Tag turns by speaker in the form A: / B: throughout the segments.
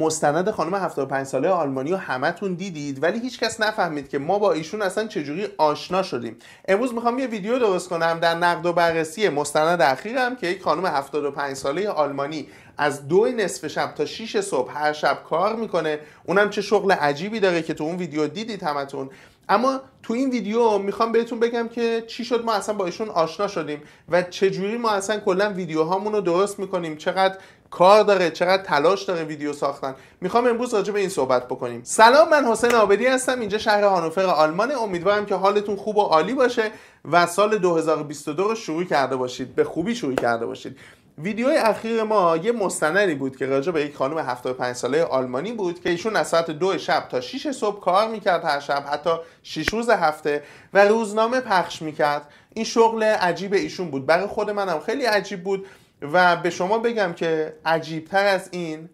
A: مستند خانم 75 ساله آلمانی رو همتون دیدید ولی هیچکس نفهمید که ما با ایشون اصلا چجوری آشنا شدیم امروز میخوام یه ویدیو درست کنم در نقد و بررسی مستند اخیرم که یک خانم 75 ساله آلمانی از دو نصف شب تا 6 صبح هر شب کار میکنه اونم چه شغل عجیبی داره که تو اون ویدیو دیدید همتون اما تو این ویدیو میخوام بهتون بگم که چی شد ما اصلا با ایشون آشنا شدیم و چجوری ما اصلا کلا ویدیوهامون رو درست میکنیم چقدر کار داره چقدر تلاش داره ویدیو ساختن میخوام امروز راجع به این صحبت بکنیم سلام من حسین آبدی هستم اینجا شهر هانوفر آلمان امیدوارم که حالتون خوب و عالی باشه و سال 2022 رو شروع کرده باشید به خوبی شروع کرده باشید ویدیو اخیر ما یه مستندی بود که راجع به یک خانم 75 ساله آلمانی بود که ایشون از ساعت دو شب تا 6 صبح کار میکرد هر شب حتی 6 روز هفته و روزنامه پخش میکرد این شغل عجیب ایشون بود برای خود منم خیلی عجیب بود و به شما بگم که عجیبتر از این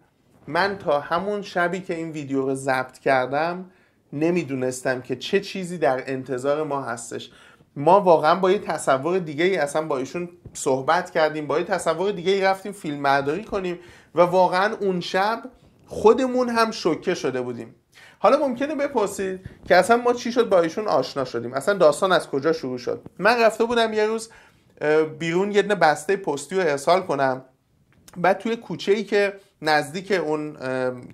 A: من تا همون شبی که این ویدیو رو ضبط کردم نمیدونستم که چه چیزی در انتظار ما هستش ما واقعا با یه تصور دیگه ای اصلا با ایشون صحبت کردیم با یه تصور دیگه ای رفتیم فیلم کنیم و واقعا اون شب خودمون هم شوکه شده بودیم حالا ممکنه بپرسید که اصلا ما چی شد با ایشون آشنا شدیم اصلا داستان از کجا شروع شد من رفته بودم یه روز بیرون یه بسته پستی رو ارسال کنم بعد توی کوچه ای که نزدیک اون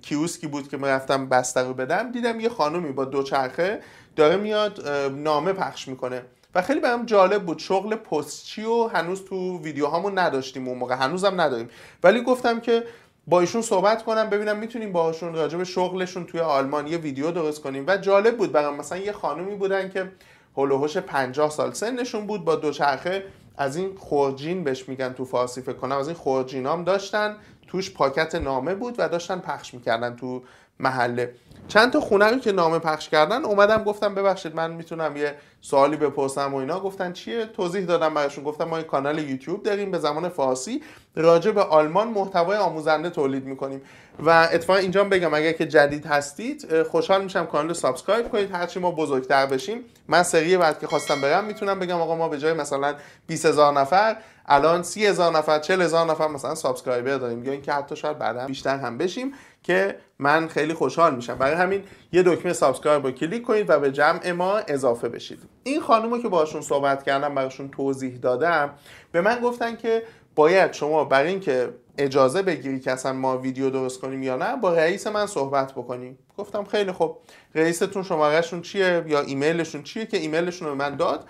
A: کیوسکی بود که میرفتم بسته رو بدم دیدم یه خانومی با دوچرخه داره میاد نامه پخش میکنه و خیلی برام جالب بود شغل پستچی و هنوز تو ویدیوهامون نداشتیم اون موقع هنوزم نداریم ولی گفتم که با ایشون صحبت کنم ببینم میتونیم باهاشون راجع به شغلشون توی آلمان یه ویدیو درست کنیم و جالب بود برام مثلا یه خانومی بودن که هلوهوش 50 سال سنشون بود با دوچرخه از این خورجین بهش میگن تو فارسی فکر کنم از این خورجین هم داشتن توش پاکت نامه بود و داشتن پخش میکردن تو محله چند تا خونه که نامه پخش کردن اومدم گفتم ببخشید من میتونم یه سوالی بپرسم و اینا گفتن چیه توضیح دادم براشون گفتم ما یه کانال یوتیوب داریم به زمان فارسی راجع به آلمان محتوای آموزنده تولید میکنیم و اتفاقا اینجا بگم اگر که جدید هستید خوشحال میشم کانال رو سابسکرایب کنید هرچی ما بزرگتر بشیم من سری بعد که خواستم برم میتونم بگم آقا ما به جای مثلا 20000 نفر الان 30000 نفر 40000 نفر مثلا سابسکرایبر داریم یا اینکه حتی شاید بعدا بیشتر هم بشیم که من خیلی خوشحال میشم برای همین یه دکمه سابسکرایب رو کلیک کنید و به جمع ما اضافه بشید این خانم که باشون صحبت کردم براشون توضیح دادم به من گفتن که باید شما برای اینکه اجازه بگیری که اصلا ما ویدیو درست کنیم یا نه با رئیس من صحبت بکنیم گفتم خیلی خب رئیستون شمارهشون چیه یا ایمیلشون چیه که ایمیلشون رو من داد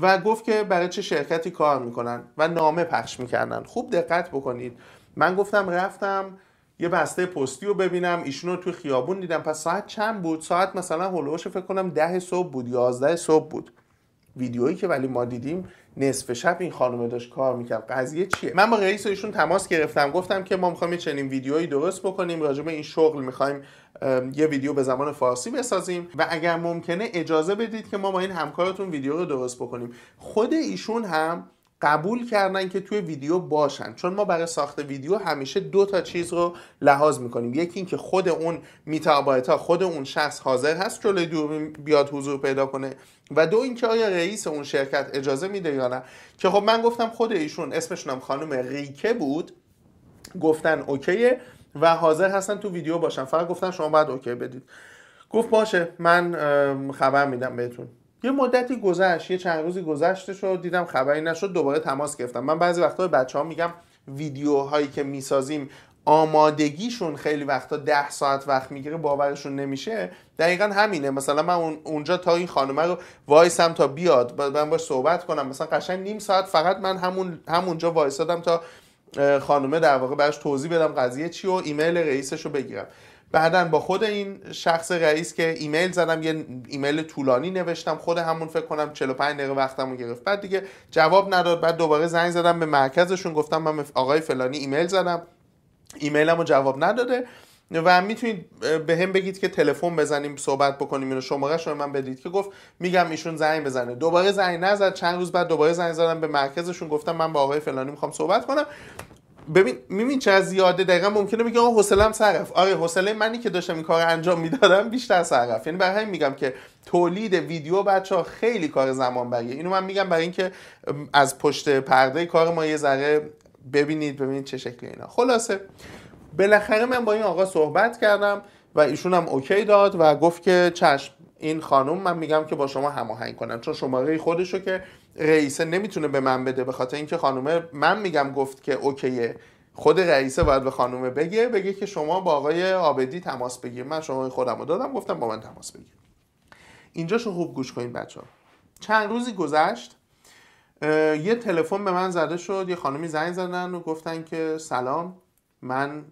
A: و گفت که برای چه شرکتی کار میکنن و نامه پخش میکردن خوب دقت بکنید من گفتم رفتم یه بسته پستی رو ببینم ایشون رو تو خیابون دیدم پس ساعت چند بود ساعت مثلا هلوش فکر کنم ده صبح بود یازده صبح بود ویدیویی که ولی ما دیدیم نصف شب این خانم داشت کار میکرد قضیه چیه من با رئیس ایشون تماس گرفتم گفتم که ما میخوایم یه چنین ویدیویی درست بکنیم راجع به این شغل میخوایم یه ویدیو به زمان فارسی بسازیم و اگر ممکنه اجازه بدید که ما با این همکارتون ویدیو رو درست بکنیم خود ایشون هم قبول کردن که توی ویدیو باشن چون ما برای ساخت ویدیو همیشه دو تا چیز رو لحاظ میکنیم یکی اینکه خود اون میتابایتا خود اون شخص حاضر هست جلوی دور بیاد حضور پیدا کنه و دو اینکه آیا رئیس اون شرکت اجازه میده یا نه که خب من گفتم خود ایشون اسمشون هم خانم ریکه بود گفتن اوکیه و حاضر هستن تو ویدیو باشن فقط گفتن شما باید اوکی بدید گفت باشه من خبر میدم بهتون یه مدتی گذشت یه چند روزی گذشته شد دیدم خبری نشد دوباره تماس گرفتم من بعضی وقتا به بچه ها میگم ویدیوهایی که میسازیم آمادگیشون خیلی وقتا ده ساعت وقت میگیره باورشون نمیشه دقیقا همینه مثلا من اونجا تا این خانمه رو وایسم تا بیاد من باش صحبت کنم مثلا قشنگ نیم ساعت فقط من همون همونجا وایسادم تا خانومه در واقع براش توضیح بدم قضیه چی و ایمیل رئیسش رو بگیرم بعدا با خود این شخص رئیس که ایمیل زدم یه ایمیل طولانی نوشتم خود همون فکر کنم 45 دقیقه وقتمو گرفت بعد دیگه جواب نداد بعد دوباره زنگ زدم به مرکزشون گفتم من آقای فلانی ایمیل زدم ایمیلمو جواب نداده و میتونید به هم بگید که تلفن بزنیم صحبت بکنیم اینو شماره شما من بدید که گفت میگم ایشون زنگ بزنه دوباره زنگ نزد چند روز بعد دوباره زنگ زدم به مرکزشون گفتم من با آقای فلانی میخوام صحبت کنم ببین میبین چه از زیاده دقیقا ممکنه میگه آقا هم سرف آره حوصله منی که داشتم این کار انجام میدادم بیشتر سرف یعنی برای همین میگم که تولید ویدیو بچه ها خیلی کار زمان بریه اینو من میگم برای اینکه از پشت پرده کار ما یه ذره ببینید ببینید چه شکلی اینا خلاصه بالاخره من با این آقا صحبت کردم و ایشون هم اوکی داد و گفت که چشم این خانم من میگم که با شما هماهنگ کنم چون شماره خودشو که رئیسه نمیتونه به من بده به خاطر اینکه خانومه من میگم گفت که اوکیه خود رئیسه باید به خانومه بگه بگه که شما با آقای آبدی تماس بگیر من شما خودم دادم گفتم با من تماس بگیر اینجا شو خوب گوش کنید بچه ها. چند روزی گذشت یه تلفن به من زده شد یه خانمی زنگ زدن و گفتن که سلام من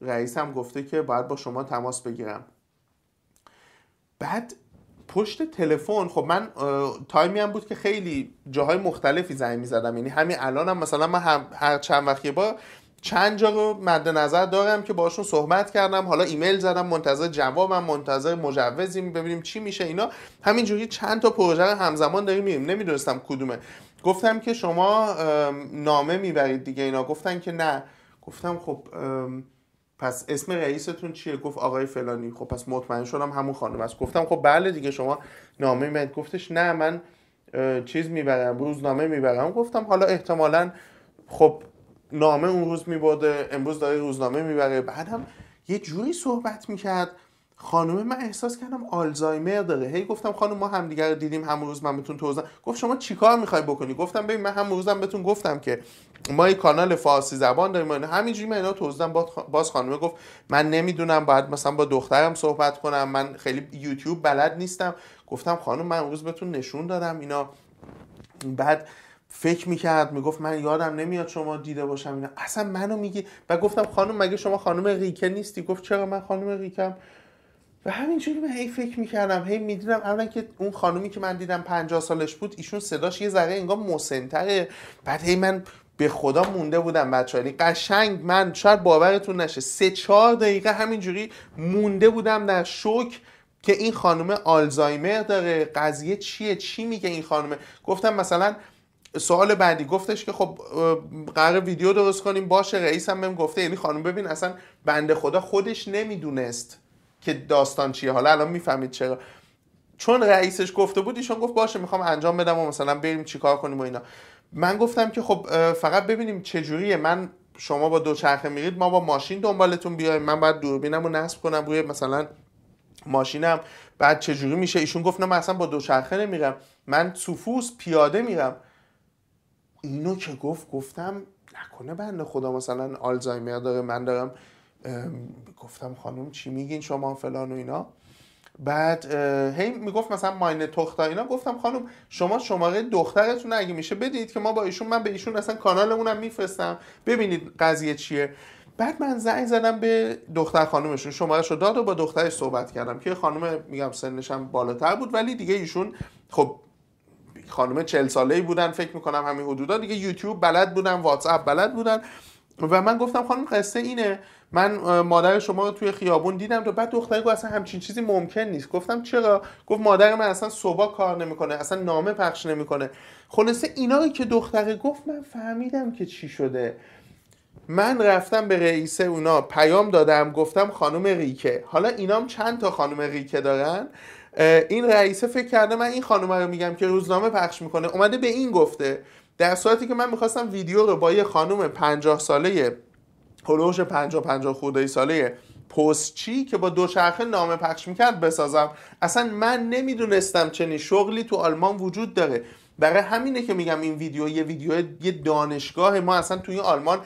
A: رئیسم گفته که باید با شما تماس بگیرم بعد پشت تلفن خب من تایمی هم بود که خیلی جاهای مختلفی زنگ میزدم یعنی همین الانم هم مثلا من هر چند وقت با چند جا رو مد نظر دارم که باشون صحبت کردم حالا ایمیل زدم منتظر جوابم منتظر مجوزیم ببینیم چی میشه اینا همینجوری چند تا پروژه رو همزمان داریم میریم نمیدونستم کدومه گفتم که شما نامه میبرید دیگه اینا گفتن که نه گفتم خب پس اسم رئیستون چیه گفت آقای فلانی خب پس مطمئن شدم همون خانم است گفتم خب بله دیگه شما نامه میبرید گفتش نه من چیز میبرم روزنامه میبرم گفتم حالا احتمالا خب نامه اون روز میبرده امروز داره روزنامه میبره بعدم یه جوری صحبت میکرد خانم من احساس کردم آلزایمر داره هی گفتم خانم ما همدیگه رو دیدیم همون روز من بهتون توضیح گفت شما چیکار میخوای بکنی گفتم ببین من همون روزم بهتون گفتم که ما یه کانال فارسی زبان داریم اینا همینجوری من اینا توضیح باز خانم گفت من نمیدونم باید مثلا با دخترم صحبت کنم من خیلی یوتیوب بلد نیستم گفتم خانم من امروز بهتون نشون دادم اینا بعد فکر میکرد میگفت من یادم نمیاد شما دیده باشم اینا اصلا منو میگی و گفتم خانم مگه شما خانم ریکه نیستی گفت چرا من خانم ریکم و همینجوری من هی فکر میکردم هی میدیدم اولا که اون خانومی که من دیدم 50 سالش بود ایشون صداش یه ذره انگار مسنتره بعد هی من به خدا مونده بودم بچه یعنی قشنگ من شاید باورتون نشه سه چهار دقیقه همینجوری مونده بودم در شوک که این خانم آلزایمر داره قضیه چیه چی میگه این خانم گفتم مثلا سوال بعدی گفتش که خب قرار ویدیو درست کنیم باشه رئیسم بهم گفته یعنی خانم ببین اصلا بنده خدا خودش نمیدونست که داستان چیه حالا الان میفهمید چرا چون رئیسش گفته بود ایشون گفت باشه میخوام انجام بدم و مثلا بریم چیکار کنیم و اینا من گفتم که خب فقط ببینیم جوریه من شما با دوچرخه میرید ما با ماشین دنبالتون بیایم من باید دوربینم رو نصب کنم روی مثلا ماشینم بعد چجوری میشه ایشون گفت نه من اصلا با دوچرخه نمیرم من سوفوس پیاده میرم اینو که گفت گفتم نکنه بنده خدا مثلا آلزایمر داره من دارم گفتم خانم چی میگین شما فلان و اینا بعد هی میگفت مثلا ماین دختر اینا گفتم خانم شما شماره دخترتون اگه میشه بدید که ما با ایشون من به ایشون اصلا اونم میفرستم ببینید قضیه چیه بعد من زنگ زدم به دختر خانومشون شمارش رو داد و با دخترش صحبت کردم که خانم میگم سنش بالاتر بود ولی دیگه ایشون خب خانم چل ساله بودن فکر میکنم همین حدودا دیگه یوتیوب بلد بودن واتس بلد بودن و من گفتم خانم قصه اینه من مادر شما رو توی خیابون دیدم تو بعد دختری گفت اصلا همچین چیزی ممکن نیست گفتم چرا گفت مادرم اصلا صبح کار نمیکنه اصلا نامه پخش نمیکنه خلاصه اینا که دختره گفت من فهمیدم که چی شده من رفتم به رئیس اونا پیام دادم گفتم خانم ریکه حالا اینام چند تا خانم ریکه دارن این رئیسه فکر کرده من این خانم رو میگم که روزنامه پخش میکنه اومده به این گفته در صورتی که من میخواستم ویدیو رو با یه خانم 50 ساله هلوش 50 50 خورده ساله پستچی که با دوچرخه نامه پخش میکرد بسازم اصلا من نمیدونستم چنین شغلی تو آلمان وجود داره برای همینه که میگم این ویدیو یه ویدیو یه دانشگاه ما اصلا توی آلمان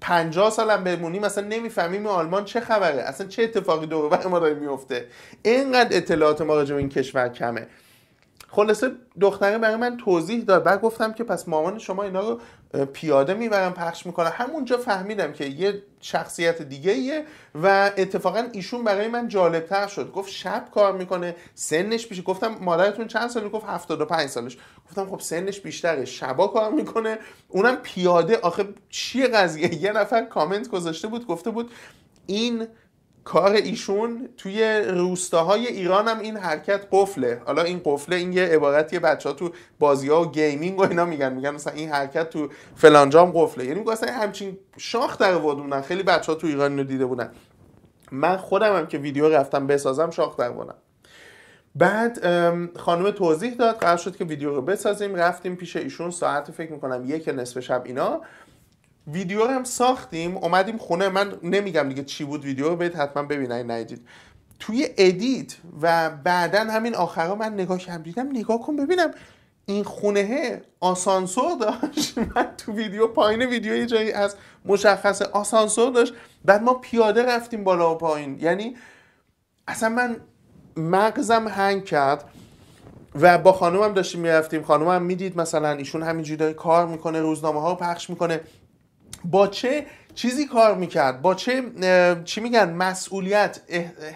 A: 50 سالم بمونیم اصلا نمیفهمیم آلمان چه خبره اصلا چه اتفاقی دور ما داره میفته اینقدر اطلاعات ما راجع این کشور کمه خلاصه دختره برای من توضیح داد بعد گفتم که پس مامان شما اینا رو پیاده میبرم پخش میکنه همونجا فهمیدم که یه شخصیت دیگه ایه و اتفاقا ایشون برای من جالبتر شد گفت شب کار میکنه سنش بیشتر گفتم مادرتون چند سال گفت پنج سالش گفتم خب سنش بیشتره شبا کار میکنه اونم پیاده آخه چیه قضیه یه نفر کامنت گذاشته بود گفته بود این کار ایشون توی روستاهای ایران هم این حرکت قفله حالا این قفله این یه عبارتی بچه ها تو بازی ها و گیمینگ و اینا میگن میگن مثلا این حرکت تو فلانجام قفله یعنی اصلا همچین شاخ در بودن خیلی بچه ها تو ایران اینو دیده بودن من خودم هم که ویدیو رفتم بسازم شاخ در بعد خانم توضیح داد قرار شد که ویدیو رو بسازیم رفتیم پیش ایشون ساعت فکر میکنم یک نصف شب اینا ویدیو هم ساختیم اومدیم خونه من نمیگم دیگه چی بود ویدیو رو حتما ببینید ندید توی ادیت و بعدا همین آخرها من نگاه هم دیدم نگاه کن ببینم این خونه آسانسور داشت من تو ویدیو پایین ویدیو یه جایی از مشخص آسانسور داشت بعد ما پیاده رفتیم بالا و پایین یعنی اصلا من مغزم هنگ کرد و با خانومم داشتیم میرفتیم خانومم میدید مثلا ایشون همینجوری داره کار میکنه روزنامه ها رو پخش میکنه با چه چیزی کار میکرد با چه چی میگن مسئولیت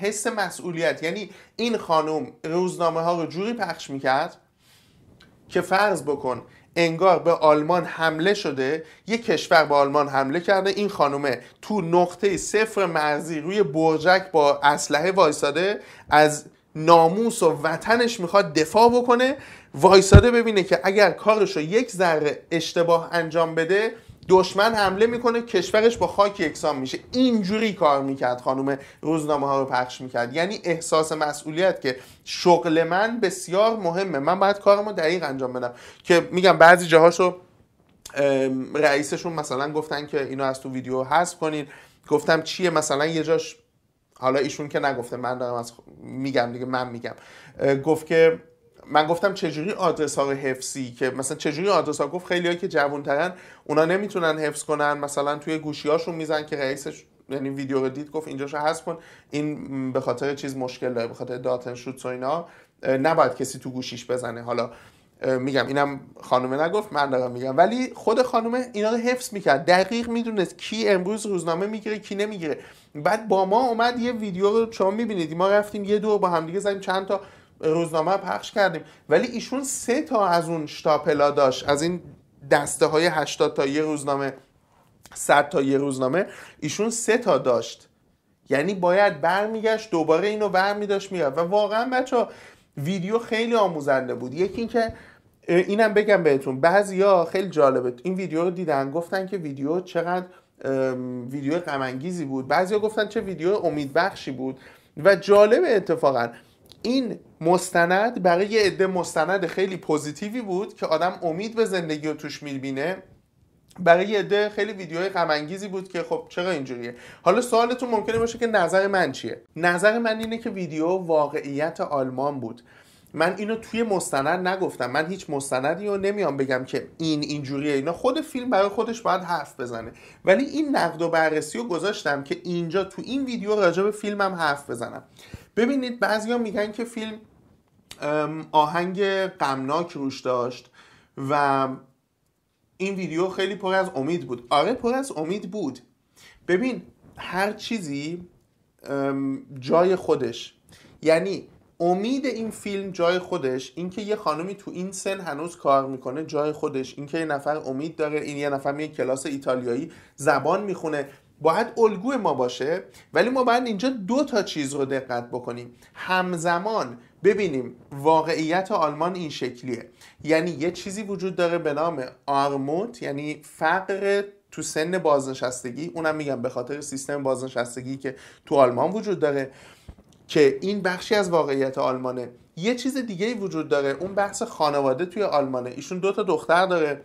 A: حس مسئولیت یعنی این خانم روزنامه ها رو جوری پخش میکرد که فرض بکن انگار به آلمان حمله شده یک کشور به آلمان حمله کرده این خانومه تو نقطه صفر مرزی روی برجک با اسلحه وایساده از ناموس و وطنش میخواد دفاع بکنه وایساده ببینه که اگر کارش رو یک ذره اشتباه انجام بده دشمن حمله میکنه کشورش با خاک یکسان میشه اینجوری کار میکرد خانم روزنامه ها رو پخش میکرد یعنی احساس مسئولیت که شغل من بسیار مهمه من باید کارمو دقیق انجام بدم که میگم بعضی جاهاشو رئیسشون مثلا گفتن که اینو از تو ویدیو حذف کنین گفتم چیه مثلا یه جاش حالا ایشون که نگفته من دارم از میگم دیگه من میگم گفت که من گفتم چجوری آدرس ها رو حفظی که مثلا چجوری آدرس ها گفت خیلی که ترن اونا نمیتونن حفظ کنن مثلا توی گوشی هاشون میزن که رئیسش یعنی ویدیو رو دید گفت اینجاشو حذف کن این به خاطر چیز مشکل داره به خاطر داتن شوتس و اینا نباید کسی تو گوشیش بزنه حالا میگم اینم خانومه نگفت من دارم میگم ولی خود خانومه اینا رو حفظ میکرد دقیق میدونست کی امروز روزنامه میگیره کی نمیگیره بعد با ما اومد یه ویدیو رو شما میبینید ما رفتیم یه دور با همدیگه زدیم چند تا روزنامه پخش کردیم ولی ایشون سه تا از اون شتاپلا داشت از این دسته های 80 تا یه روزنامه 100 تا یه روزنامه ایشون سه تا داشت یعنی باید برمیگشت دوباره اینو برمیداشت میاد و واقعا بچه ها ویدیو خیلی آموزنده بود یکی اینکه اینم بگم بهتون بعضیا خیلی جالبه این ویدیو رو دیدن گفتن که ویدیو چقدر ویدیو غم بود بعضیا گفتن چه ویدیو امیدبخشی بود و جالب اتفاقا این مستند برای یه عده مستند خیلی پوزیتیوی بود که آدم امید به زندگی رو توش میبینه برای یه عده خیلی ویدیوهای غم بود که خب چرا اینجوریه حالا سوالتون ممکنه باشه که نظر من چیه نظر من اینه که ویدیو واقعیت آلمان بود من اینو توی مستند نگفتم من هیچ مستندی رو نمیام بگم که این اینجوریه اینا خود فیلم برای خودش باید حرف بزنه ولی این نقد و بررسی رو گذاشتم که اینجا تو این ویدیو راجع به فیلمم حرف بزنم ببینید بعضیا میگن که فیلم آهنگ غمناک روش داشت و این ویدیو خیلی پر از امید بود آره پر از امید بود ببین هر چیزی جای خودش یعنی امید این فیلم جای خودش اینکه یه خانمی تو این سن هنوز کار میکنه جای خودش اینکه یه نفر امید داره این یه نفر میه کلاس ایتالیایی زبان میخونه باید الگوی ما باشه ولی ما باید اینجا دو تا چیز رو دقت بکنیم همزمان ببینیم واقعیت آلمان این شکلیه یعنی یه چیزی وجود داره به نام آرموت یعنی فقر تو سن بازنشستگی اونم میگم به خاطر سیستم بازنشستگی که تو آلمان وجود داره که این بخشی از واقعیت آلمانه یه چیز دیگه ای وجود داره اون بحث خانواده توی آلمانه ایشون دو تا دختر داره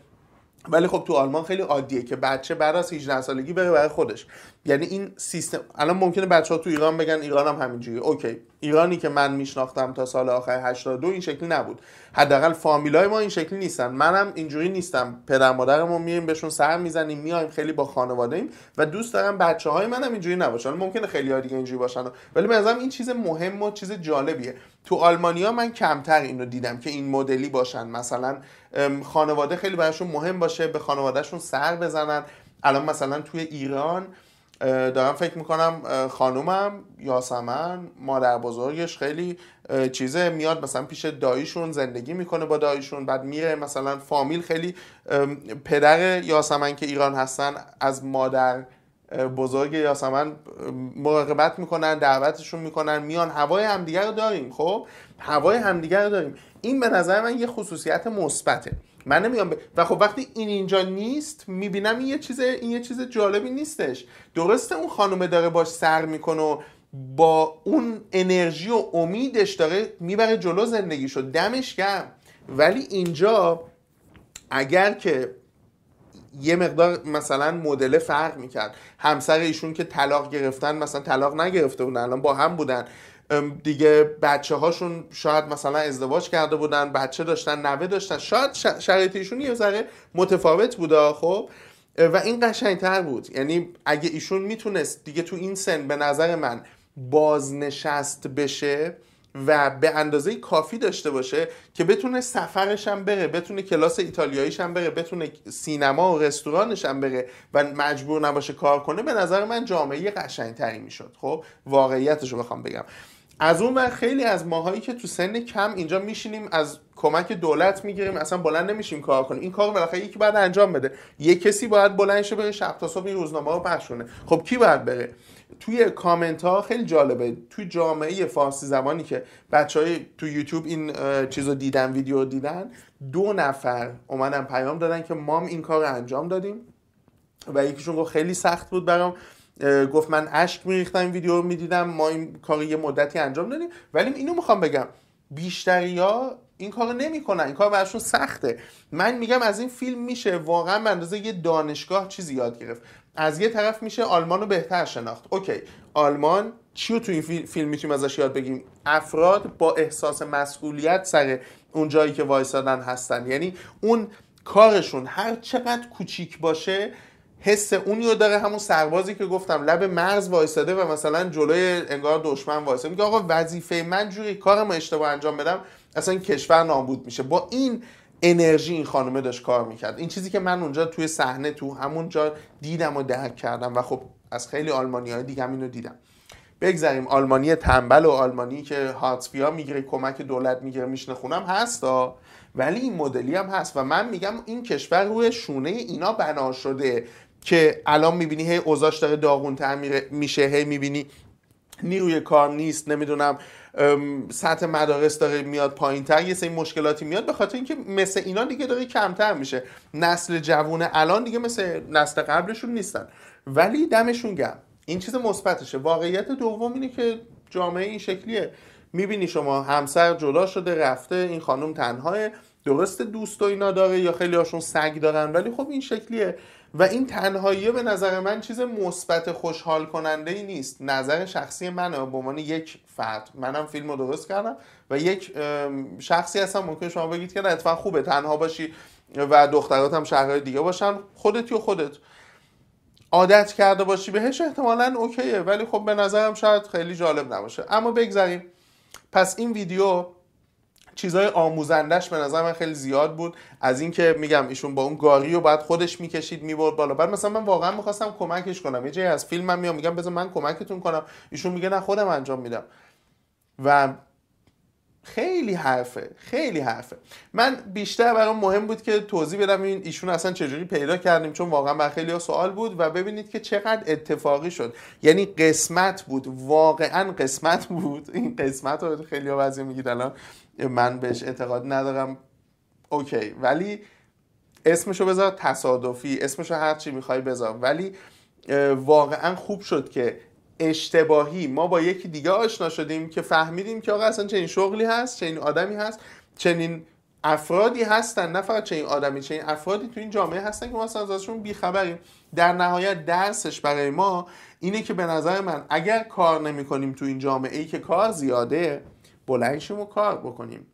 A: ولی خب تو آلمان خیلی عادیه که بچه بعد از 18 سالگی بره برای خودش یعنی این سیستم الان ممکنه بچه ها تو ایران بگن ایران هم همینجوری اوکی ایرانی که من میشناختم تا سال آخر 82 این شکلی نبود حداقل فامیلای ما این شکلی نیستن منم اینجوری نیستم پدر مادرمون میریم بهشون سر میزنیم میایم خیلی با خانواده ایم و دوست دارم بچه های منم اینجوری نباشن ممکنه خیلی ها دیگه اینجوری باشن ولی به این چیز مهم و چیز جالبیه تو آلمانیا من کمتر اینو دیدم که این مدلی باشن مثلا خانواده خیلی براشون مهم باشه به خانوادهشون سر بزنن الان مثلا توی ایران دارم فکر میکنم خانومم یاسمن مادر بزرگش خیلی چیزه میاد مثلا پیش داییشون زندگی میکنه با داییشون بعد میره مثلا فامیل خیلی پدر یاسمن که ایران هستن از مادر بزرگ یاسمن مراقبت میکنن دعوتشون میکنن میان هوای همدیگر رو داریم خب هوای همدیگر رو داریم این به نظر من یه خصوصیت مثبته من نمیام و خب وقتی این اینجا نیست میبینم این یه چیز این یه چیز جالبی نیستش درسته اون خانومه داره باش سر میکنه و با اون انرژی و امیدش داره میبره جلو زندگیشو دمش گرم ولی اینجا اگر که یه مقدار مثلا مدل فرق میکرد همسر ایشون که طلاق گرفتن مثلا طلاق نگرفته بودن الان با هم بودن دیگه بچه هاشون شاید مثلا ازدواج کرده بودن بچه داشتن نوه داشتن شاید ایشون یه ذره متفاوت بوده خب و این تر بود یعنی اگه ایشون میتونست دیگه تو این سن به نظر من بازنشست بشه و به اندازه کافی داشته باشه که بتونه سفرش هم بره بتونه کلاس ایتالیاییش هم بره بتونه سینما و رستورانش هم بره و مجبور نباشه کار کنه به نظر من جامعه قشنگتری میشد خب واقعیتش رو بخوام بگم از اون ور خیلی از ماهایی که تو سن کم اینجا میشینیم از کمک دولت میگیریم اصلا بلند نمیشیم کار کنیم این کار بالاخره یکی باید انجام بده یه کسی باید بلند شه بره شب تا صبح این روزنامه رو پخشونه خب کی باید بره توی کامنت ها خیلی جالبه توی جامعه فارسی زمانی که بچه های تو یوتیوب این چیز رو دیدن ویدیو رو دیدن دو نفر اومدن پیام دادن که مام این کار رو انجام دادیم و یکیشون گفت خیلی سخت بود برام گفت من اشک میریختم این ویدیو رو میدیدم ما این کار یه مدتی انجام دادیم ولی اینو میخوام بگم بیشتری ها این کار نمیکنن این کار براشون سخته من میگم از این فیلم میشه واقعا به اندازه یه دانشگاه چیزی یاد گرفت از یه طرف میشه آلمان رو بهتر شناخت اوکی آلمان چی تو این فیلم میتونیم ازش یاد بگیم افراد با احساس مسئولیت سر اون جایی که وایسادن هستن یعنی اون کارشون هر چقدر کوچیک باشه حس اونی داره همون سربازی که گفتم لب مرز وایساده و مثلا جلوی انگار دشمن وایستاده میگه آقا وظیفه من جوری کارم اشتباه انجام بدم اصلا این کشور نابود میشه با این انرژی این خانمه داشت کار میکرد این چیزی که من اونجا توی صحنه تو همونجا دیدم و درک کردم و خب از خیلی آلمانی های دیگه هم اینو دیدم بگذاریم آلمانی تنبل و آلمانی که هاتفیا میگیره کمک دولت میگیره میشنه خونم هستا ولی این مدلی هم هست و من میگم این کشور روی شونه اینا بنا شده که الان میبینی هی اوزاش داره داغونتر میشه هی میبینی نیروی کار نیست نمیدونم سطح مدارس داره میاد پایین تر یه سری مشکلاتی میاد به خاطر اینکه مثل اینا دیگه داره کمتر میشه نسل جوونه الان دیگه مثل نسل قبلشون نیستن ولی دمشون گم این چیز مثبتشه واقعیت دوم اینه که جامعه این شکلیه میبینی شما همسر جدا شده رفته این خانم تنهاه درست دوست و اینا داره یا خیلی هاشون سگ دارن ولی خب این شکلیه و این تنهایی به نظر من چیز مثبت خوشحال کننده ای نیست نظر شخصی منه به عنوان یک فرد منم فیلم رو درست کردم و یک شخصی هستم ممکن شما بگید که اتفاق خوبه تنها باشی و دخترات هم شهرهای دیگه باشن خودت و خودت عادت کرده باشی بهش احتمالا اوکیه ولی خب به نظرم شاید خیلی جالب نباشه اما بگذریم پس این ویدیو چیزهای آموزندش به نظر من خیلی زیاد بود از اینکه میگم ایشون با اون گاری رو بعد خودش میکشید میبرد بالا بعد مثلا من واقعا میخواستم کمکش کنم یه جایی از فیلم من میام میگم بذار من کمکتون کنم ایشون میگه نه خودم انجام میدم و خیلی حرفه خیلی حرفه من بیشتر برام مهم بود که توضیح بدم این ایشون اصلا چجوری پیدا کردیم چون واقعا بر خیلی ها سوال بود و ببینید که چقدر اتفاقی شد یعنی قسمت بود واقعا قسمت بود این قسمت رو خیلی ها وضعی الان من بهش اعتقاد ندارم اوکی ولی اسمشو بذار تصادفی اسمشو هر چی میخوای بذار ولی واقعا خوب شد که اشتباهی ما با یکی دیگه آشنا شدیم که فهمیدیم که آقا اصلا چنین شغلی هست چنین آدمی هست چنین افرادی هستن نه فقط چنین آدمی چنین افرادی تو این جامعه هستن که ما اصلا ازشون بیخبریم در نهایت درسش برای ما اینه که به نظر من اگر کار نمی کنیم تو این جامعه ای که کار زیاده بلند شیم و کار بکنیم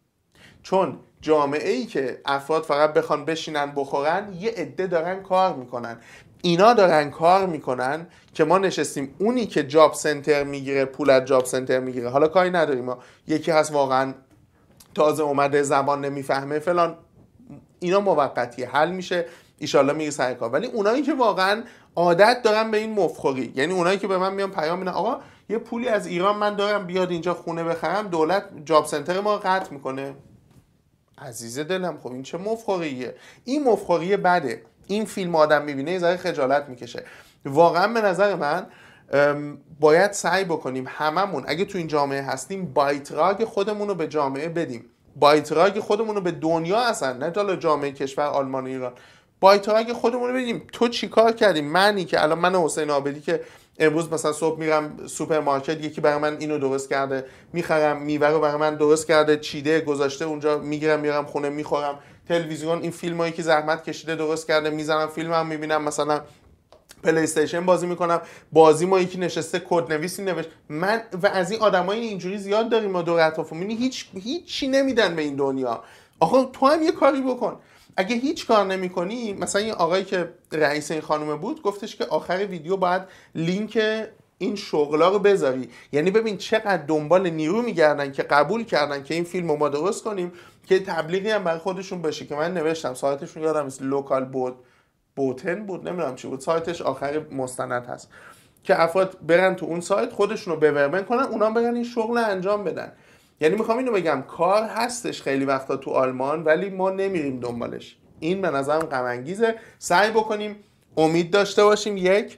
A: چون جامعه ای که افراد فقط بخوان بشینن بخورن یه عده دارن کار میکنن اینا دارن کار میکنن که ما نشستیم اونی که جاب سنتر میگیره پول از جاب سنتر میگیره حالا کاری نداریم ما یکی هست واقعا تازه اومده زبان نمیفهمه فلان اینا موقتی حل میشه ایشالله میری سر کار ولی اونایی که واقعا عادت دارن به این مفخوری یعنی اونایی که به من میان پیام میدن آقا یه پولی از ایران من دارم بیاد اینجا خونه بخرم دولت جاب سنتر ما قطع میکنه عزیز دلم خب این چه مفخوریه این مفخوریه بده این فیلم آدم میبینه یه خجالت میکشه واقعا به نظر من باید سعی بکنیم هممون اگه تو این جامعه هستیم بایتراگ خودمون رو به جامعه بدیم بایتراگ خودمون رو به دنیا اصلا نه تا جامعه کشور آلمان و ایران بایتراگ خودمون رو بدیم تو چیکار کردی منی که الان من حسین آبدی که امروز مثلا صبح میرم سوپرمارکت یکی برای من اینو درست کرده میخرم میوه رو برای من درست کرده چیده گذاشته اونجا میگیرم میرم خونه میخورم تلویزیون این فیلم هایی که زحمت کشیده درست کرده میزنم فیلمم میبینم مثلا پلی استیشن بازی میکنم بازی ما یکی نشسته کد نویسی نوشت من و از این آدمای اینجوری زیاد داریم ما دور اطرافمون یعنی هیچ هیچی نمیدن به این دنیا آخه تو هم یه کاری بکن اگه هیچ کار نمیکنی مثلا این آقایی که رئیس این خانومه بود گفتش که آخر ویدیو باید لینک این شغلا رو بذاری یعنی ببین چقدر دنبال نیرو میگردن که قبول کردن که این فیلم رو ما درست کنیم که تبلیغی هم برای خودشون باشه که من نوشتم سایتشون یادم است لوکال بود بوتن بود نمیدونم چی بود سایتش آخر مستند هست که افراد برن تو اون سایت خودشون رو بورمن کنن اونا برن این شغل انجام بدن یعنی میخوام اینو بگم کار هستش خیلی وقتا تو آلمان ولی ما نمیریم دنبالش این به نظرم غم انگیزه سعی بکنیم امید داشته باشیم یک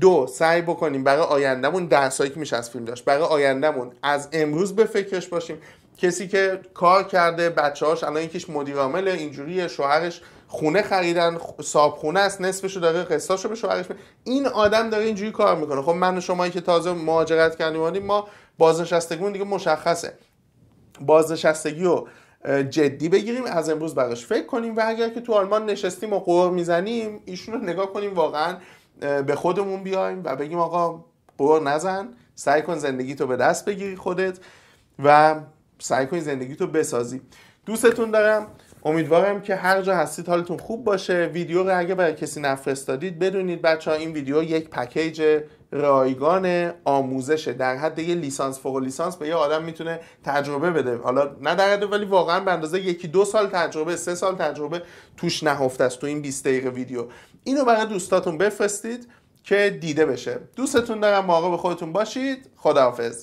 A: دو سعی بکنیم برای آیندهمون درسایی که میشه از فیلم داشت برای آیندهمون از امروز به فکرش باشیم کسی که کار کرده بچه‌هاش الان یکیش مدیر عامل اینجوریه شوهرش خونه خریدن صاحب خونه است نصفشو داره قسطاشو به شوهرش می... این آدم داره اینجوری کار میکنه خب من و شما که تازه مهاجرت کردیم ما بازنشستگون دیگه مشخصه بازنشستگی رو جدی بگیریم از امروز براش فکر کنیم و اگر که تو آلمان نشستیم و قور میزنیم ایشون رو نگاه کنیم واقعا به خودمون بیایم و بگیم آقا قور نزن سعی کن زندگی تو به دست بگیری خودت و سعی کن زندگی تو بسازی دوستتون دارم امیدوارم که هر جا هستید حالتون خوب باشه ویدیو رو اگه برای کسی نفرستادید بدونید بچه ها این ویدیو یک پکیج رایگان آموزشه در حد یه لیسانس فوق لیسانس به یه آدم میتونه تجربه بده حالا نه در حد ولی واقعا به اندازه یکی دو سال تجربه سه سال تجربه توش نهفته است تو این 20 دقیقه ویدیو اینو برای دوستاتون بفرستید که دیده بشه دوستتون دارم به خودتون باشید خداحافظ